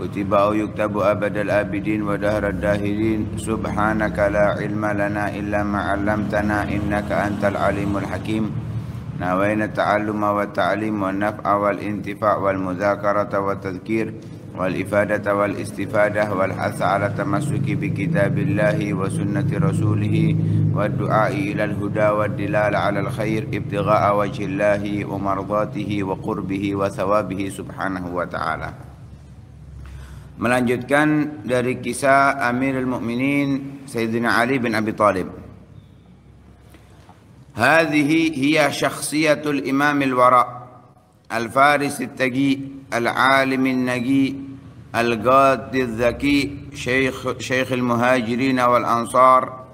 واتباع يكتب أبد الآبدين ودهر الداهرين سبحانك لا علم لنا إلا ما علمتنا إنك أنت العليم الحكيم نوينا التعلم والتعليم والنفع والانتفاع والمذاكرة والتذكير والإفادة والاستفادة والحث على التمسك بكتاب الله وسنة رسوله والدعاء إلى الهدى والدلال على الخير ابتغاء وجه الله ومرضاته وقربه وثوابه سبحانه وتعالى melanjutkan dari kisah Amirul Mukminin Sayyidina Ali bin Abi Thalib. هذه هي شخصية الإمام الوراء الفارس التقي العالم النقي القاد الذكي شيخ شيخ المهاجرين والأنصار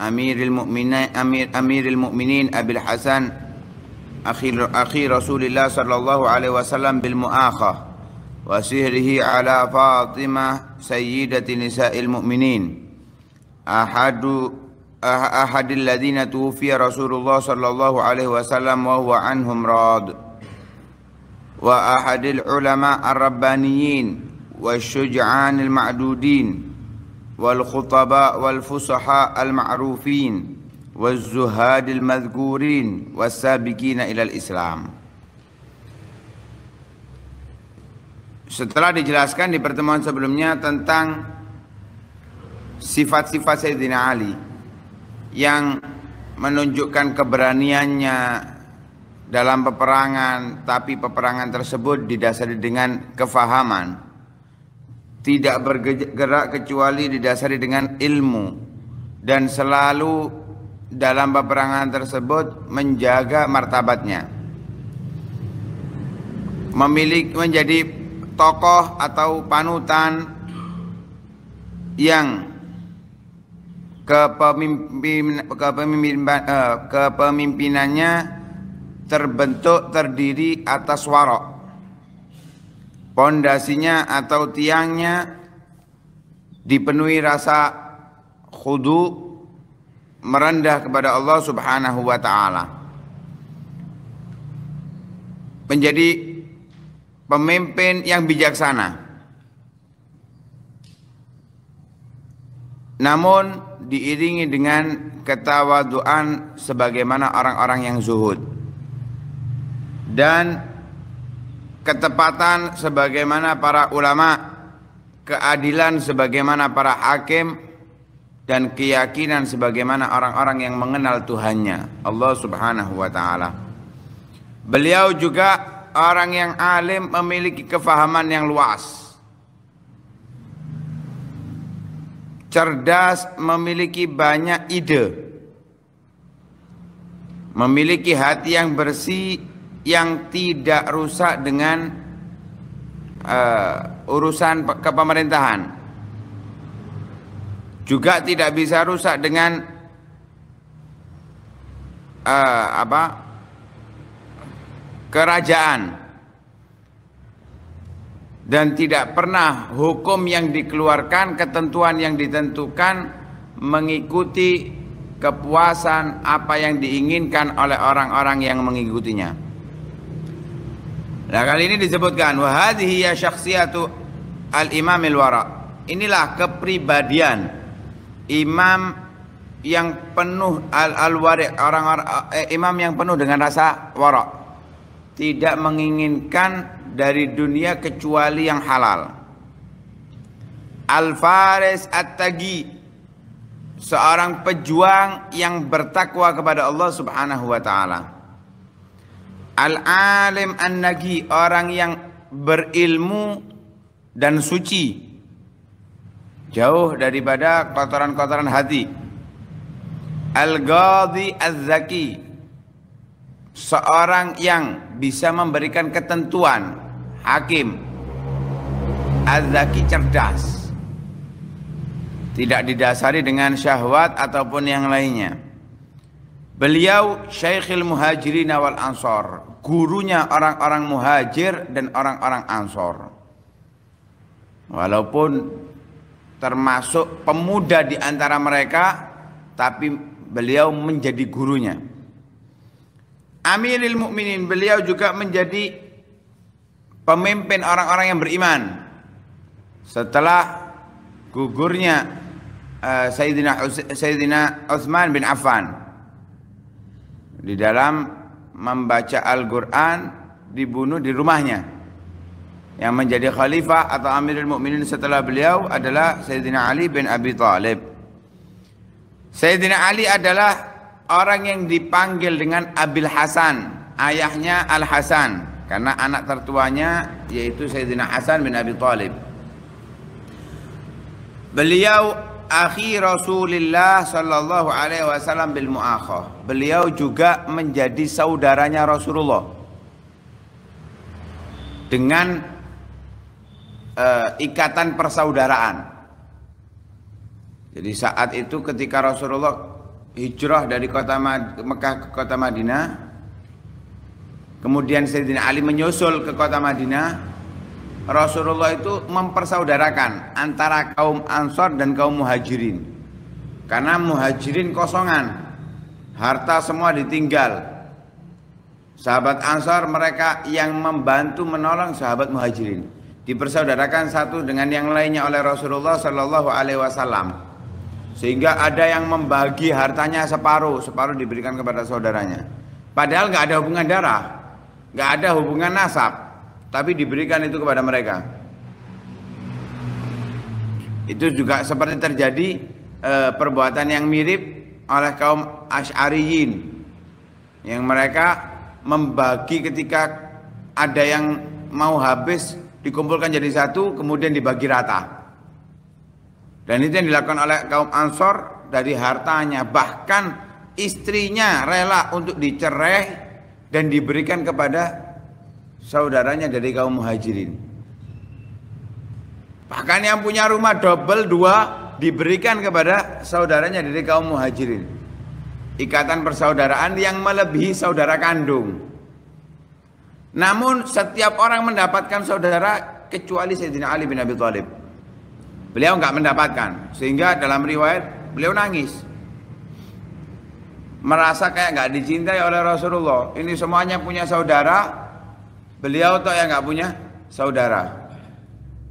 أمير المؤمنين أمير أمير المؤمنين أبي الحسن أخي أخي رسول الله صلى الله عليه وسلم بالمؤاخة وسهره على فاطمة سيدة نساء المؤمنين أحد أحد الذين توفي رسول الله صلى الله عليه وسلم وهو عنهم راض وأحد العلماء الربانيين والشجعان المعدودين والخطباء والفصحاء المعروفين والزهاد المذكورين والسابقين إلى الإسلام setelah dijelaskan di pertemuan sebelumnya tentang sifat-sifat Sayyidina Ali yang menunjukkan keberaniannya dalam peperangan tapi peperangan tersebut didasari dengan kefahaman tidak bergerak kecuali didasari dengan ilmu dan selalu dalam peperangan tersebut menjaga martabatnya memiliki menjadi tokoh atau panutan yang kepemimpin, eh, kepemimpinannya terbentuk terdiri atas warok pondasinya atau tiangnya dipenuhi rasa khudu merendah kepada Allah Subhanahu wa taala menjadi pemimpin yang bijaksana. Namun diiringi dengan ketawaduan sebagaimana orang-orang yang zuhud dan ketepatan sebagaimana para ulama, keadilan sebagaimana para hakim dan keyakinan sebagaimana orang-orang yang mengenal Tuhannya, Allah Subhanahu wa taala. Beliau juga orang yang alim memiliki kefahaman yang luas. Cerdas memiliki banyak ide. Memiliki hati yang bersih yang tidak rusak dengan uh, urusan kepemerintahan. Juga tidak bisa rusak dengan uh, apa? kerajaan dan tidak pernah hukum yang dikeluarkan, ketentuan yang ditentukan mengikuti kepuasan apa yang diinginkan oleh orang-orang yang mengikutinya. Nah, kali ini disebutkan wahadhihi ya syakhsiyatu al-imamil wara. Inilah kepribadian imam yang penuh al al wara orang-orang eh, imam yang penuh dengan rasa wara tidak menginginkan dari dunia kecuali yang halal. Al-Faris At-Tagi seorang pejuang yang bertakwa kepada Allah Subhanahu wa taala. Al-Alim An-Nagi orang yang berilmu dan suci. Jauh daripada kotoran-kotoran hati. al Ghazi Az-Zaki seorang yang bisa memberikan ketentuan hakim azaki cerdas tidak didasari dengan syahwat ataupun yang lainnya beliau syekhil muhajirin wal ansor gurunya orang-orang muhajir dan orang-orang ansor walaupun termasuk pemuda di antara mereka tapi beliau menjadi gurunya Amirul Mukminin beliau juga menjadi pemimpin orang-orang yang beriman. Setelah gugurnya uh, Sayyidina, Sayyidina bin Affan di dalam membaca Al-Qur'an dibunuh di rumahnya. Yang menjadi khalifah atau Amirul Mukminin setelah beliau adalah Sayyidina Ali bin Abi Thalib. Sayyidina Ali adalah orang yang dipanggil dengan Abil Hasan, ayahnya Al Hasan, karena anak tertuanya yaitu Sayyidina Hasan bin Abi Thalib. Beliau akhi Rasulullah sallallahu alaihi wasallam bil muakhah. Beliau juga menjadi saudaranya Rasulullah. Dengan uh, ikatan persaudaraan. Jadi saat itu ketika Rasulullah hijrah dari kota Mekah ke kota Madinah kemudian Sayyidina Ali menyusul ke kota Madinah Rasulullah itu mempersaudarakan antara kaum Ansor dan kaum Muhajirin karena Muhajirin kosongan harta semua ditinggal sahabat Ansor mereka yang membantu menolong sahabat Muhajirin dipersaudarakan satu dengan yang lainnya oleh Rasulullah Shallallahu Alaihi Wasallam sehingga ada yang membagi hartanya separuh, separuh diberikan kepada saudaranya. Padahal nggak ada hubungan darah, nggak ada hubungan nasab, tapi diberikan itu kepada mereka. Itu juga seperti terjadi e, perbuatan yang mirip oleh kaum Ash'ariyin yang mereka membagi ketika ada yang mau habis dikumpulkan jadi satu kemudian dibagi rata dan itu yang dilakukan oleh kaum Ansor dari hartanya, bahkan istrinya rela untuk dicerai dan diberikan kepada saudaranya dari kaum Muhajirin. Bahkan yang punya rumah double dua diberikan kepada saudaranya dari kaum Muhajirin. Ikatan persaudaraan yang melebihi saudara kandung. Namun setiap orang mendapatkan saudara kecuali Sayyidina Ali bin Abi Thalib. Beliau nggak mendapatkan, sehingga dalam riwayat beliau nangis. Merasa kayak nggak dicintai oleh Rasulullah. Ini semuanya punya saudara, beliau toh yang nggak punya saudara.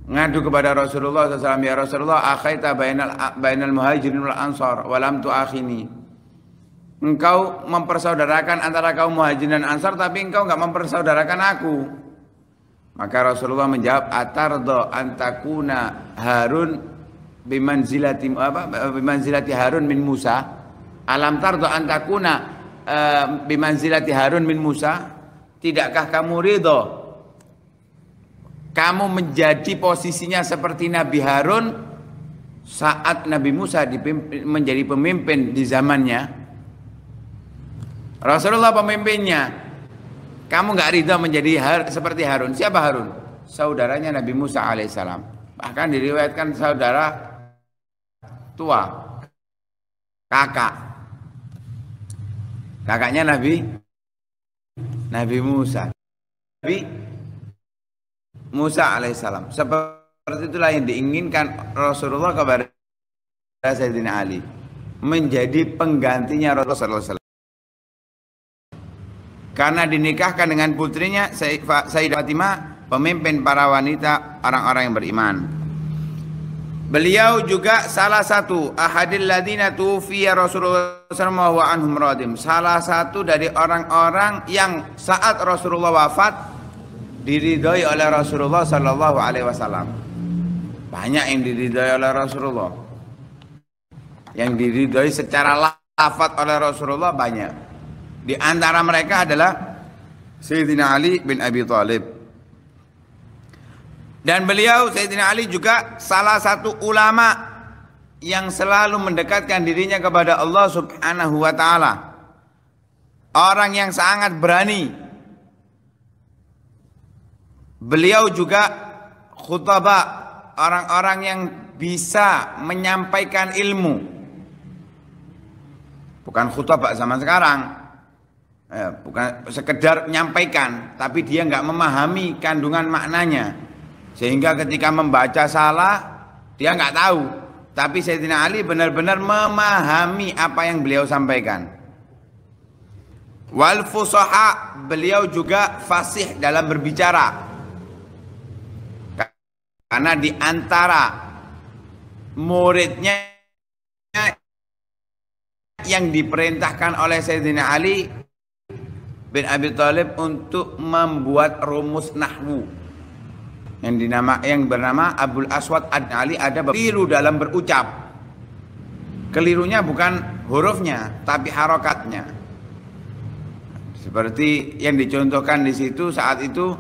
Ngadu kepada Rasulullah SAW, ya Rasulullah, akhaita bainal, bainal muhajirin wal ansar, walam tu akhini. Engkau mempersaudarakan antara kaum muhajirin dan ansar, tapi engkau nggak mempersaudarakan aku. Maka Rasulullah menjawab atardo antakuna Harun bimanzilati apa bimanzilati Harun min Musa. Alam tardo antakuna e, eh, bimanzilati Harun min Musa. Tidakkah kamu ridho? Kamu menjadi posisinya seperti Nabi Harun saat Nabi Musa dipimpin, menjadi pemimpin di zamannya. Rasulullah pemimpinnya, kamu nggak ridho menjadi har seperti Harun. Siapa Harun? Saudaranya Nabi Musa alaihissalam. Bahkan diriwayatkan saudara tua, kakak, kakaknya Nabi Nabi Musa. Nabi Musa alaihissalam. Seperti itulah yang diinginkan Rasulullah kepada Sayyidina Ali menjadi penggantinya Rasulullah karena dinikahkan dengan putrinya Sayyidah Fatimah pemimpin para wanita orang-orang yang beriman. Beliau juga salah satu ahadil ladina tufiya Rasulullah SAW anhum radim. Salah satu dari orang-orang yang saat Rasulullah wafat diridhoi oleh Rasulullah Sallallahu Alaihi Wasallam. Banyak yang diridhoi oleh Rasulullah. Yang diridhoi secara lafat oleh Rasulullah banyak. Di antara mereka adalah Sayyidina Ali bin Abi Thalib. Dan beliau Sayyidina Ali juga salah satu ulama yang selalu mendekatkan dirinya kepada Allah Subhanahu wa taala. Orang yang sangat berani. Beliau juga khutbah orang-orang yang bisa menyampaikan ilmu. Bukan khutbah zaman sekarang, eh, bukan sekedar menyampaikan, tapi dia nggak memahami kandungan maknanya. Sehingga ketika membaca salah, dia nggak tahu. Tapi Sayyidina Ali benar-benar memahami apa yang beliau sampaikan. Wal soha beliau juga fasih dalam berbicara. Karena di antara muridnya yang diperintahkan oleh Sayyidina Ali bin Abi Thalib untuk membuat rumus nahwu yang dinama yang bernama Abdul Aswad Ad Ali ada keliru dalam berucap. Kelirunya bukan hurufnya tapi harokatnya. Seperti yang dicontohkan di situ saat itu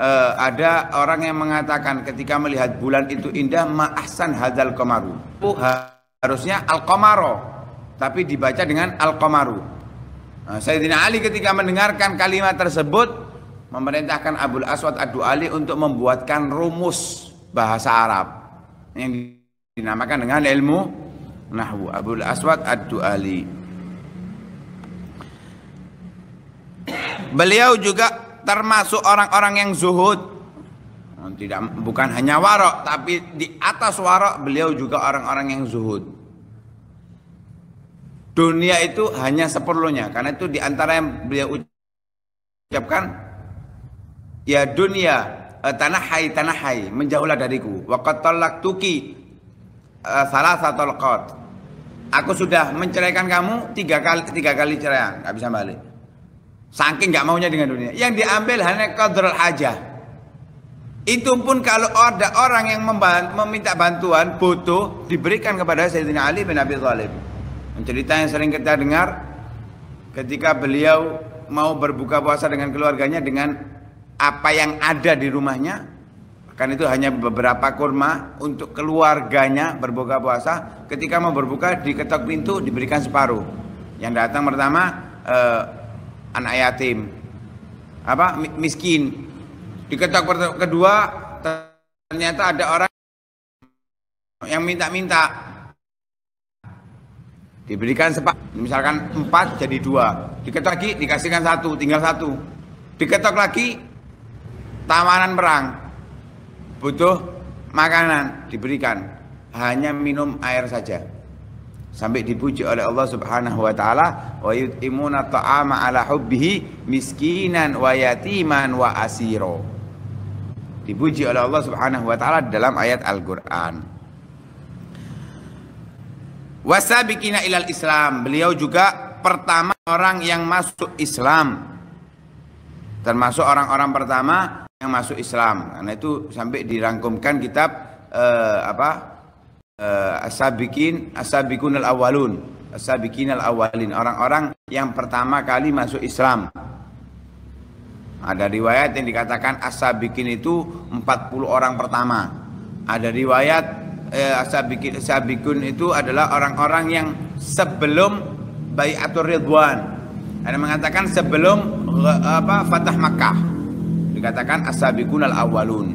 eh, ada orang yang mengatakan ketika melihat bulan itu indah ma'ahsan hadal komaru. Harusnya al komaro tapi dibaca dengan al komaru. Nah, Sayyidina Ali ketika mendengarkan kalimat tersebut memerintahkan Abdul Aswad Adu Ali untuk membuatkan rumus bahasa Arab yang dinamakan dengan ilmu nahwu Abdul Aswad Adu Ali. Beliau juga termasuk orang-orang yang zuhud tidak bukan hanya warok tapi di atas warok beliau juga orang-orang yang zuhud Dunia itu hanya seperlunya. Karena itu di antara yang beliau ucapkan, ya dunia eh, tanah hai tanah hai menjauhlah dariku. Waqat tuki eh, salah satu lekot Aku sudah menceraikan kamu tiga kali tiga kali cerai, nggak bisa balik. Saking nggak maunya dengan dunia. Yang diambil hanya qadrul aja. Itu pun kalau ada orang yang meminta bantuan butuh diberikan kepada Sayyidina Ali bin Abi Thalib. Nah, cerita yang sering kita dengar ketika beliau mau berbuka puasa dengan keluarganya dengan apa yang ada di rumahnya. Kan itu hanya beberapa kurma untuk keluarganya berbuka puasa. Ketika mau berbuka diketok pintu diberikan separuh. Yang datang pertama eh, anak yatim. Apa miskin. Diketok kedua ternyata ada orang yang minta-minta diberikan sepak misalkan empat jadi dua diketok lagi dikasihkan satu tinggal satu diketok lagi tawanan perang butuh makanan diberikan hanya minum air saja sampai dipuji oleh Allah Subhanahu wa taala wa yutimuna ta'ama ala hubbihi miskinan wa yatiman wa asiro dipuji oleh Allah Subhanahu wa taala dalam ayat Al-Qur'an Wasabikina ilal Islam. Beliau juga pertama orang yang masuk Islam. Termasuk orang-orang pertama yang masuk Islam. Karena itu sampai dirangkumkan kitab uh, apa? Uh, eh, asabikin asabikun al awalun asabikin al awalin orang-orang yang pertama kali masuk Islam ada riwayat yang dikatakan asabikin itu 40 orang pertama ada riwayat eh, sabikin, sabikun itu adalah orang-orang yang sebelum bayatul ridwan. Ada mengatakan sebelum eh, apa Fatah Makkah. Dikatakan as-sabiqun al awalun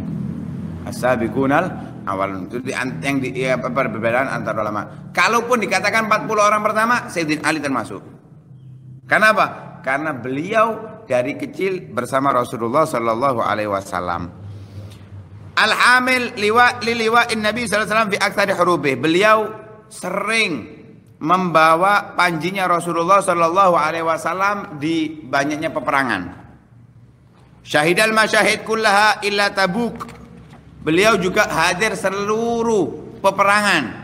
as al-awwalun. Itu di, yang di, ya, perbedaan antara ulama. Kalaupun dikatakan 40 orang pertama, Sayyidina Ali termasuk. Kenapa? Karena beliau dari kecil bersama Rasulullah Shallallahu Alaihi Wasallam. Al-Amil liwa liliwa'in Nabi SAW fi aksari hurubih. Beliau sering membawa panjinya Rasulullah Shallallahu Alaihi Wasallam di banyaknya peperangan. Syahidal masyahid kullaha illa tabuk. Beliau juga hadir seluruh peperangan.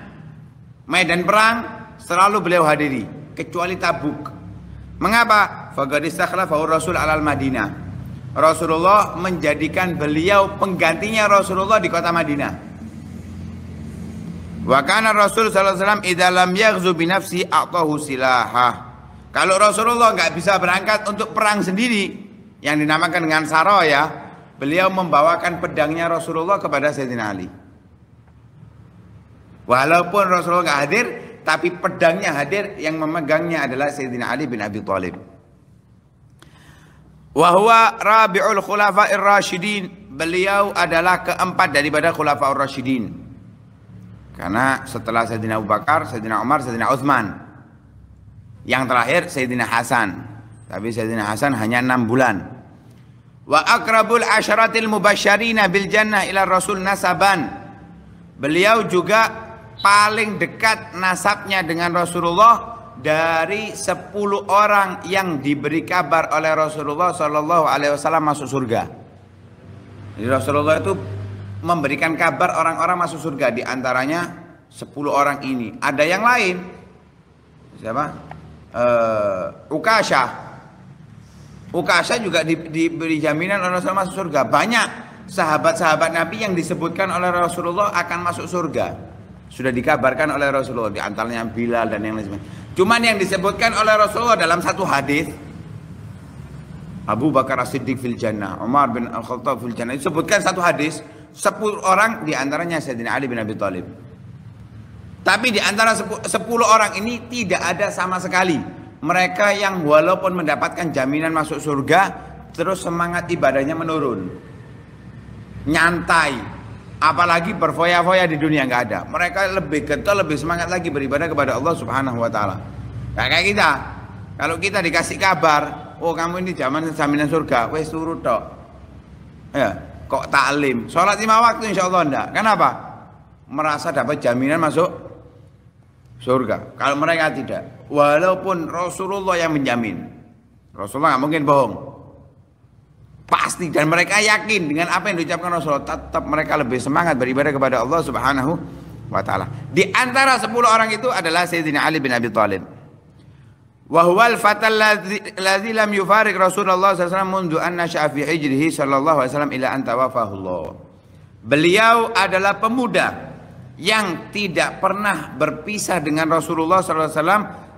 Medan perang selalu beliau hadiri kecuali Tabuk. Mengapa? Fagadis Rasul alal Madinah. Rasulullah menjadikan beliau penggantinya Rasulullah di kota Madinah. Wa kana Rasul sallallahu alaihi wasallam idalam Kalau Rasulullah nggak bisa berangkat untuk perang sendiri yang dinamakan dengan saro ya, beliau membawakan pedangnya Rasulullah kepada Sayyidina Ali. Walaupun Rasulullah nggak hadir, tapi pedangnya hadir yang memegangnya adalah Sayyidina Ali bin Abi Thalib. Wahwa Rabi'ul Khulafa'ir Rashidin. Beliau adalah keempat daripada Khulafa'ur Rashidin. Karena setelah Sayyidina Abu Bakar, Sayyidina Umar, Sayyidina Utsman Yang terakhir Sayyidina Hasan. Tapi Sayyidina Hasan hanya enam bulan. Wa akrabul asharatil mubasyarina bil jannah ila rasul nasaban. Beliau juga paling dekat nasabnya dengan Rasulullah dari 10 orang yang diberi kabar oleh Rasulullah Shallallahu Alaihi Wasallam masuk surga. Jadi Rasulullah itu memberikan kabar orang-orang masuk surga di antaranya 10 orang ini. Ada yang lain. Siapa? Uh, Ukasha. Ukasha juga di, diberi jaminan oleh Rasulullah masuk surga. Banyak sahabat-sahabat Nabi yang disebutkan oleh Rasulullah akan masuk surga. Sudah dikabarkan oleh Rasulullah di antaranya Bilal dan yang lain sebagainya. Cuman yang disebutkan oleh Rasulullah dalam satu hadis Abu Bakar As-Siddiq fil jannah, Umar bin Al-Khattab fil jannah. Disebutkan satu hadis, 10 orang di antaranya Sayyidina Ali bin Abi Thalib. Tapi di antara 10 orang ini tidak ada sama sekali mereka yang walaupun mendapatkan jaminan masuk surga terus semangat ibadahnya menurun. Nyantai, apalagi berfoya-foya di dunia nggak ada. Mereka lebih getol, lebih semangat lagi beribadah kepada Allah Subhanahu wa taala. Nah, kayak kita. Kalau kita dikasih kabar, oh kamu ini zaman jaminan surga, wes turut tok. Ya, kok taklim. Sholat lima waktu insya Allah enggak. Kenapa? Merasa dapat jaminan masuk surga. Kalau mereka tidak, walaupun Rasulullah yang menjamin. Rasulullah nggak mungkin bohong pasti dan mereka yakin dengan apa yang diucapkan Rasulullah tetap mereka lebih semangat beribadah kepada Allah Subhanahu wa taala. Di antara 10 orang itu adalah Sayyidina Ali bin Abi Thalib. Wa huwal fatal ladzi lam yufarik Rasulullah SAW mundu anna syafi hijrihi sallallahu alaihi wasallam ila anta wafahullah. Beliau adalah pemuda yang tidak pernah berpisah dengan Rasulullah SAW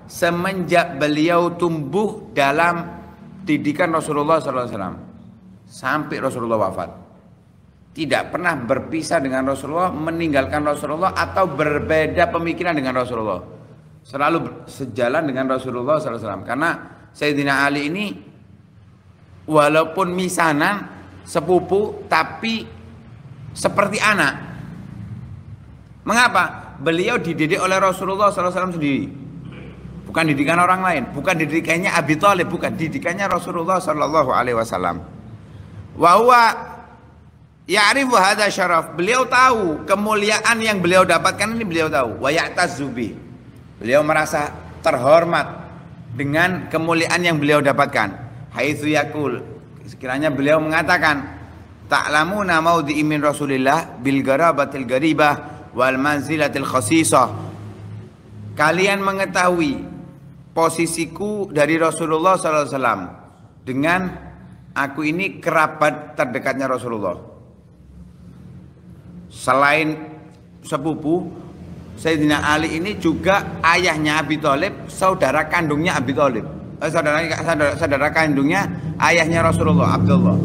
semenjak beliau tumbuh dalam didikan Rasulullah SAW sampai Rasulullah wafat. Tidak pernah berpisah dengan Rasulullah, meninggalkan Rasulullah atau berbeda pemikiran dengan Rasulullah. Selalu sejalan dengan Rasulullah SAW. Karena Sayyidina Ali ini walaupun misanan sepupu tapi seperti anak. Mengapa? Beliau dididik oleh Rasulullah SAW sendiri bukan didikan orang lain, bukan didikannya Abi Thalib, bukan didikannya Rasulullah Sallallahu Alaihi Wasallam. Wahwa Ya'rifu hadza syaraf. Beliau tahu kemuliaan yang beliau dapatkan ini beliau tahu. Wa ya'tazubi. Beliau merasa terhormat dengan kemuliaan yang beliau dapatkan. Haitsu yakul. Sekiranya beliau mengatakan, "Ta'lamuna maudhi'i min Rasulillah bil garabatil garibah wal manzilatil khasisah." Kalian mengetahui posisiku dari Rasulullah SAW dengan aku ini kerabat terdekatnya Rasulullah. Selain sepupu, Sayyidina Ali ini juga ayahnya Abi Thalib, saudara kandungnya Abi Thalib. Eh, saudara, saudara saudara kandungnya ayahnya Rasulullah Abdullah.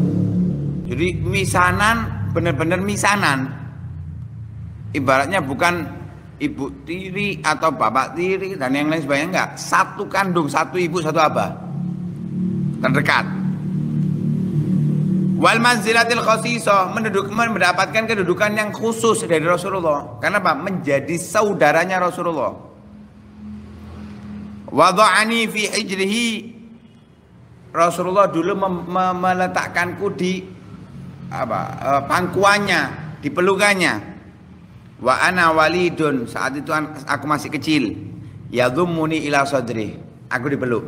Jadi misanan benar-benar misanan. Ibaratnya bukan ibu tiri atau bapak tiri dan yang lain sebagainya enggak. Satu kandung, satu ibu, satu abah. Terdekat. Wal manzilatil khasisoh menduduk mendapatkan kedudukan yang khusus dari Rasulullah. Karena apa? Menjadi saudaranya Rasulullah. Wada'ani fi hijrihi Rasulullah dulu meletakkanku di apa? E, pangkuannya, di pelukannya. Wa ana walidun saat itu aku masih kecil. Yadhummuni ila sadri. Aku dipeluk.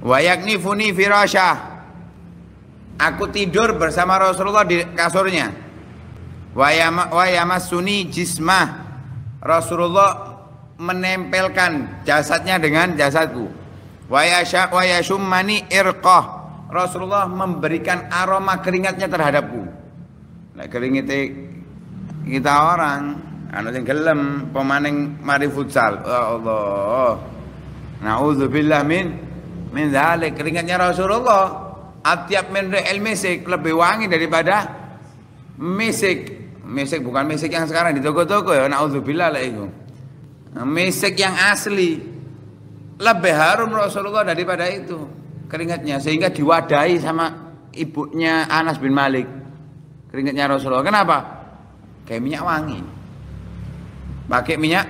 Wa funi firasyah Aku tidur bersama Rasulullah di kasurnya. Wayamas suni jismah. Rasulullah menempelkan jasadnya dengan jasadku. Wayasumani irqah. Rasulullah memberikan aroma keringatnya terhadapku. Nah, keringatnya kita orang anu sing gelem pemaning mari futsal. Oh Allah. Nauzubillah min min zalik keringatnya Rasulullah Atiap menre el mesik lebih wangi daripada mesik. Mesik bukan mesik yang sekarang di toko-toko ya. Nauzubillah lah itu. Mesik yang asli. Lebih harum Rasulullah daripada itu keringatnya sehingga diwadai sama ibunya Anas bin Malik keringatnya Rasulullah kenapa kayak minyak wangi pakai minyak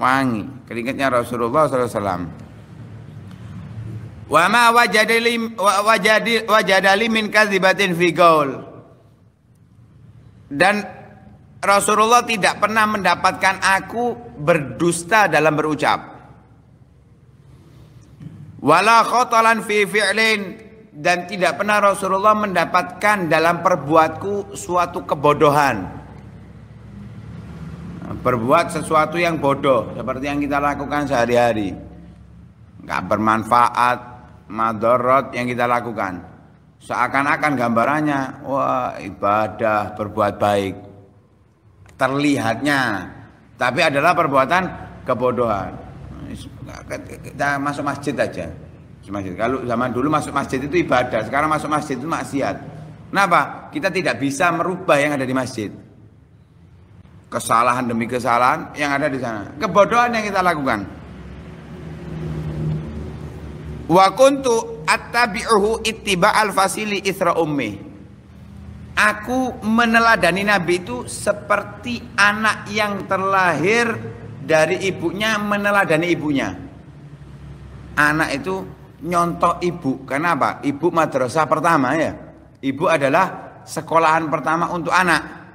wangi keringatnya Rasulullah Sallallahu Alaihi Wasallam. Wa ma wajadi wajadali min kadzibatin fi gaul. Dan Rasulullah tidak pernah mendapatkan aku berdusta dalam berucap. Wala khotolan fi fi'lin dan tidak pernah Rasulullah mendapatkan dalam perbuatku suatu kebodohan. Berbuat sesuatu yang bodoh seperti yang kita lakukan sehari-hari. Enggak bermanfaat, madorot yang kita lakukan. Seakan-akan gambarannya, wah ibadah, berbuat baik. Terlihatnya, tapi adalah perbuatan kebodohan. Kita masuk masjid aja. Masjid. Kalau zaman dulu masuk masjid itu ibadah, sekarang masuk masjid itu maksiat. Kenapa? Kita tidak bisa merubah yang ada di masjid kesalahan demi kesalahan yang ada di sana. Kebodohan yang kita lakukan. Wa kuntu attabi'uhu ittiba'al fasili isra ummi. Aku meneladani Nabi itu seperti anak yang terlahir dari ibunya meneladani ibunya. Anak itu nyontoh ibu. Karena apa? Ibu madrasah pertama ya. Ibu adalah sekolahan pertama untuk anak.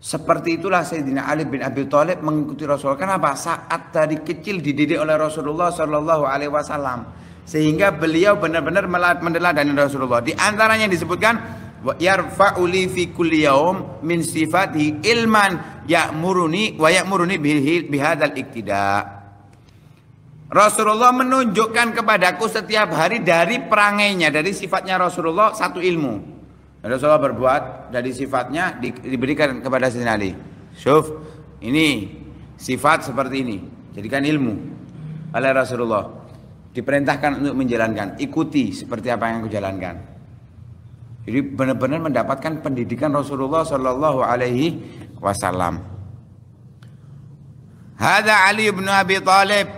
Seperti itulah Sayyidina Ali bin Abi Thalib mengikuti Rasul. Kenapa? Saat dari kecil dididik oleh Rasulullah Shallallahu Alaihi Wasallam, sehingga beliau benar-benar meneladani Rasulullah. Di antaranya disebutkan yarfa'uli fi kulli yaum min sifati ilman ya'muruni wa ya'muruni bihadzal iktida. Rasulullah menunjukkan kepadaku setiap hari dari perangainya, dari sifatnya Rasulullah satu ilmu. Rasulullah berbuat dari sifatnya di, diberikan kepada Sayyidina Ali. Syuf, ini sifat seperti ini. Jadikan ilmu oleh Rasulullah. Diperintahkan untuk menjalankan. Ikuti seperti apa yang aku jalankan. Jadi benar-benar mendapatkan pendidikan Rasulullah Shallallahu Alaihi Wasallam. Hada Ali bin Abi Talib,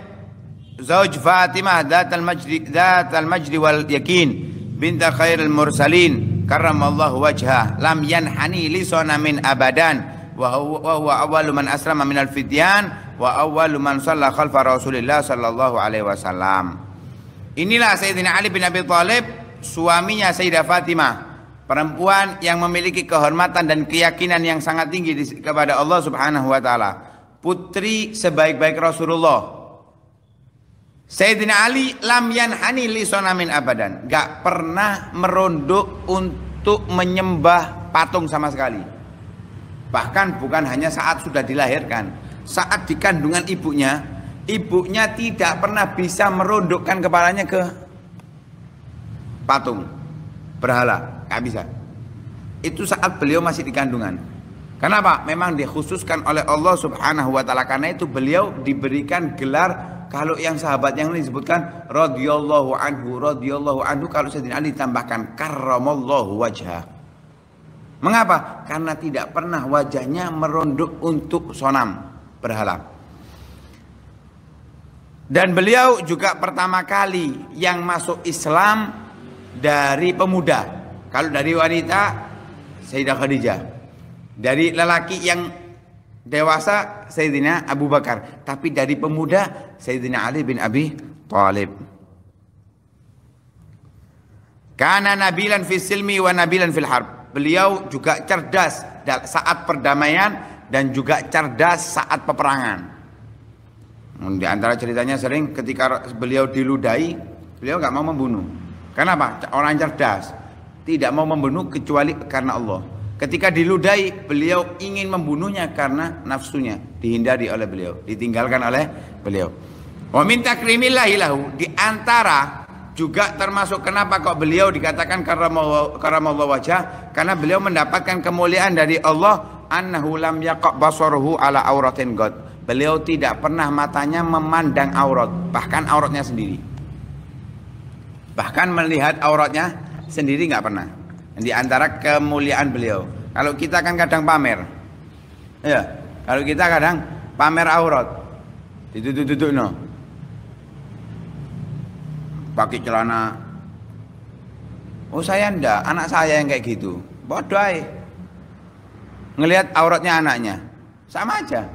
زوج فاطمة al majdi wal Yakin bintah Khair al Mursalin karramallahu wajha lam yanhani li min abadan wa huwa awwalu man aslama minal fidyan wa awwalu man shalla khalfa Rasulillah sallallahu alaihi wasallam. Inilah Sayyidina Ali bin Abi Thalib suaminya Sayyidah Fatimah, perempuan yang memiliki kehormatan dan keyakinan yang sangat tinggi kepada Allah Subhanahu wa taala. Putri sebaik-baik Rasulullah Sayyidina Ali lam yanhani li sonamin abadan. Gak pernah merunduk untuk menyembah patung sama sekali. Bahkan bukan hanya saat sudah dilahirkan. Saat di kandungan ibunya, ibunya tidak pernah bisa merundukkan kepalanya ke patung. Berhala, gak bisa. Itu saat beliau masih di kandungan. Kenapa? Memang dikhususkan oleh Allah Subhanahu wa taala karena itu beliau diberikan gelar kalau yang sahabat yang disebutkan radhiyallahu anhu, radhiyallahu anhu kalau Sayyidina Ali tambahkan karramallahu wajah. Mengapa? Karena tidak pernah wajahnya merunduk untuk sonam berhala. Dan beliau juga pertama kali yang masuk Islam dari pemuda. Kalau dari wanita Sayyidah Khadijah. Dari lelaki yang dewasa Sayyidina Abu Bakar. Tapi dari pemuda Sayyidina Ali bin Abi Talib. Karena nabilan fi silmi wa nabilan fil harb. Beliau juga cerdas saat perdamaian dan juga cerdas saat peperangan. Hmm, di antara ceritanya sering ketika beliau diludahi, beliau nggak mau membunuh. Kenapa? Orang cerdas tidak mau membunuh kecuali karena Allah. Ketika diludahi, beliau ingin membunuhnya karena nafsunya dihindari oleh beliau, ditinggalkan oleh beliau. Wa min takrimillahi lahu di antara juga termasuk kenapa kok beliau dikatakan karamallahu wajah karena beliau mendapatkan kemuliaan dari Allah annahu lam yaqab basaruhu ala auratin god beliau tidak pernah matanya memandang aurat bahkan auratnya sendiri bahkan melihat auratnya sendiri nggak pernah di antara kemuliaan beliau kalau kita kan kadang pamer ya kalau kita kadang pamer aurat itu duduk no pakai celana. Oh saya enggak, anak saya yang kayak gitu. Bodoh Ngelihat auratnya anaknya. Sama aja.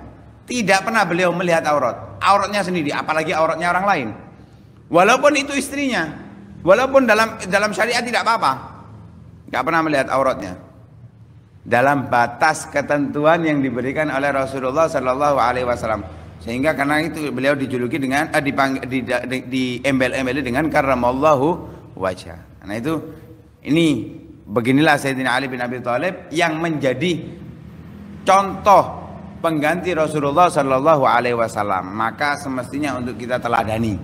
Tidak pernah beliau melihat aurat. Auratnya sendiri, apalagi auratnya orang lain. Walaupun itu istrinya. Walaupun dalam dalam syariat tidak apa-apa. nggak pernah melihat auratnya. Dalam batas ketentuan yang diberikan oleh Rasulullah Shallallahu Alaihi Wasallam. Sehingga karena itu beliau dijuluki dengan eh, dipanggil di, di, di embel-embeli dengan karramallahu wajah. karena itu ini beginilah Sayyidina Ali bin Abi Thalib yang menjadi contoh pengganti Rasulullah Shallallahu Alaihi Wasallam. Maka semestinya untuk kita teladani,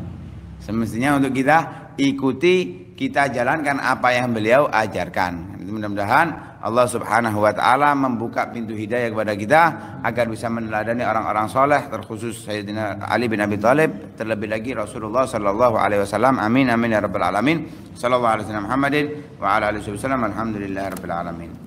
semestinya untuk kita ikuti, kita jalankan apa yang beliau ajarkan. Mudah-mudahan Allah Subhanahu wa taala membuka pintu hidayah kepada kita agar bisa meneladani orang-orang soleh terkhusus Sayyidina Ali bin Abi Thalib terlebih lagi Rasulullah sallallahu alaihi wasallam amin amin ya rabbal alamin sallallahu alaihi wasallam Muhammadin wa ala alihi wasallam alhamdulillahi rabbil alamin